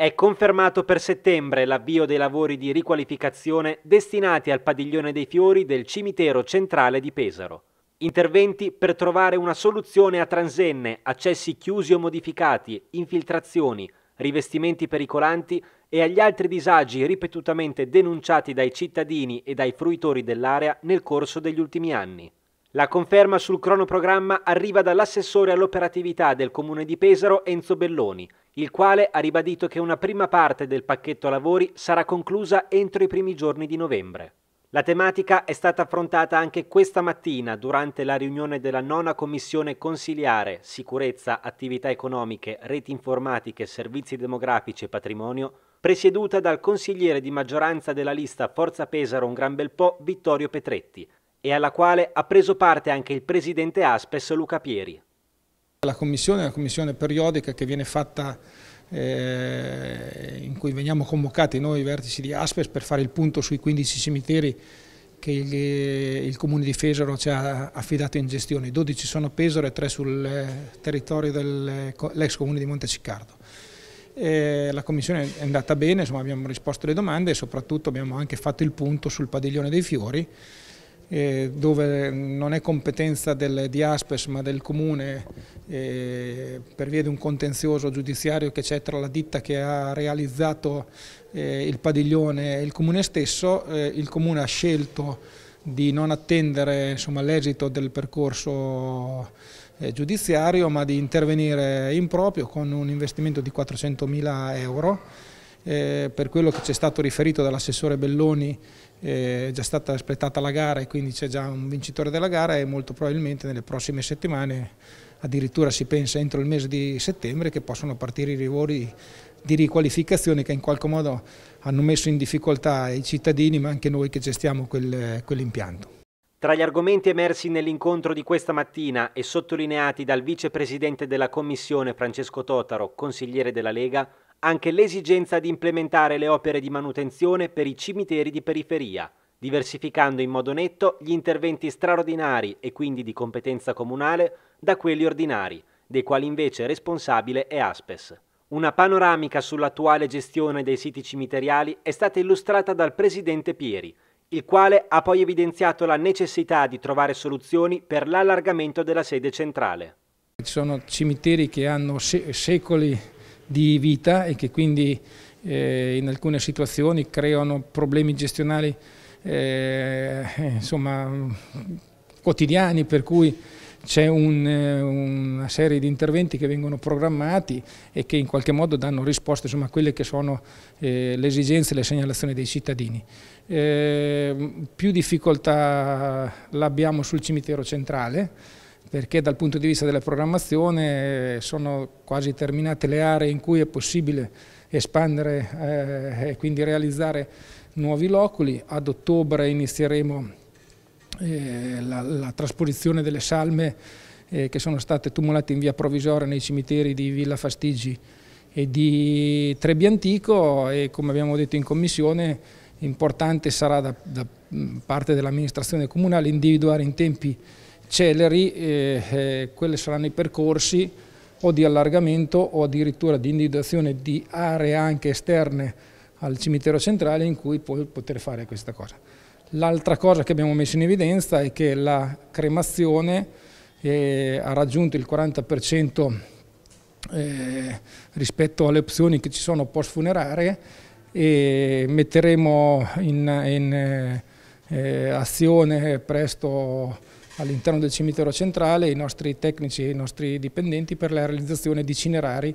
È confermato per settembre l'avvio dei lavori di riqualificazione destinati al padiglione dei fiori del cimitero centrale di Pesaro. Interventi per trovare una soluzione a transenne, accessi chiusi o modificati, infiltrazioni, rivestimenti pericolanti e agli altri disagi ripetutamente denunciati dai cittadini e dai fruitori dell'area nel corso degli ultimi anni. La conferma sul cronoprogramma arriva dall'assessore all'operatività del comune di Pesaro Enzo Belloni, il quale ha ribadito che una prima parte del pacchetto lavori sarà conclusa entro i primi giorni di novembre. La tematica è stata affrontata anche questa mattina durante la riunione della nona commissione consiliare Sicurezza, Attività Economiche, Reti Informatiche, Servizi Demografici e Patrimonio, presieduta dal consigliere di maggioranza della lista Forza Pesaro un gran bel po' Vittorio Petretti e alla quale ha preso parte anche il presidente Aspes Luca Pieri. La commissione è una commissione periodica che viene fatta eh, in cui veniamo convocati noi i vertici di Aspes per fare il punto sui 15 cimiteri che il, il comune di Fesaro ci ha affidato in gestione. 12 sono a Pesaro e 3 sul eh, territorio dell'ex comune di Monteciccardo. Eh, la commissione è andata bene, insomma, abbiamo risposto alle domande e soprattutto abbiamo anche fatto il punto sul padiglione dei fiori eh, dove non è competenza del, di Aspes ma del Comune eh, per via di un contenzioso giudiziario che c'è tra la ditta che ha realizzato eh, il padiglione e il Comune stesso, eh, il Comune ha scelto di non attendere l'esito del percorso eh, giudiziario ma di intervenire in proprio con un investimento di 400.000 euro eh, per quello che ci è stato riferito dall'assessore Belloni eh, è già stata espletata la gara e quindi c'è già un vincitore della gara e molto probabilmente nelle prossime settimane, addirittura si pensa entro il mese di settembre, che possono partire i lavori di riqualificazione che in qualche modo hanno messo in difficoltà i cittadini ma anche noi che gestiamo quel, quell'impianto. Tra gli argomenti emersi nell'incontro di questa mattina e sottolineati dal vicepresidente della Commissione Francesco Totaro, consigliere della Lega, anche l'esigenza di implementare le opere di manutenzione per i cimiteri di periferia, diversificando in modo netto gli interventi straordinari e quindi di competenza comunale da quelli ordinari, dei quali invece responsabile è Aspes. Una panoramica sull'attuale gestione dei siti cimiteriali è stata illustrata dal presidente Pieri, il quale ha poi evidenziato la necessità di trovare soluzioni per l'allargamento della sede centrale. Ci sono cimiteri che hanno secoli di vita e che quindi eh, in alcune situazioni creano problemi gestionali eh, eh insomma, quotidiani per cui c'è un, eh, una serie di interventi che vengono programmati e che in qualche modo danno risposte insomma, a quelle che sono eh, le esigenze e le segnalazioni dei cittadini. Eh, più difficoltà l'abbiamo sul cimitero centrale, perché dal punto di vista della programmazione eh, sono quasi terminate le aree in cui è possibile espandere eh, e quindi realizzare nuovi loculi. Ad ottobre inizieremo eh, la, la, trasposizione delle salme che sono state tumulate in via provvisoria nei cimiteri di Villa Fastigi e di Trebbi e come abbiamo detto in commissione importante sarà da, da parte dell'amministrazione comunale individuare in tempi celeri, eh, eh, quelli saranno i percorsi o di allargamento o addirittura di individuazione di aree anche esterne al cimitero centrale in cui puoi poter fare questa cosa. L'altra cosa che abbiamo messo in evidenza è che la cremazione eh, ha raggiunto il 40% eh, rispetto alle opzioni che ci sono post funerarie e metteremo in, in eh, eh azione presto all'interno del cimitero centrale i nostri tecnici e i nostri dipendenti per la realizzazione di cinerari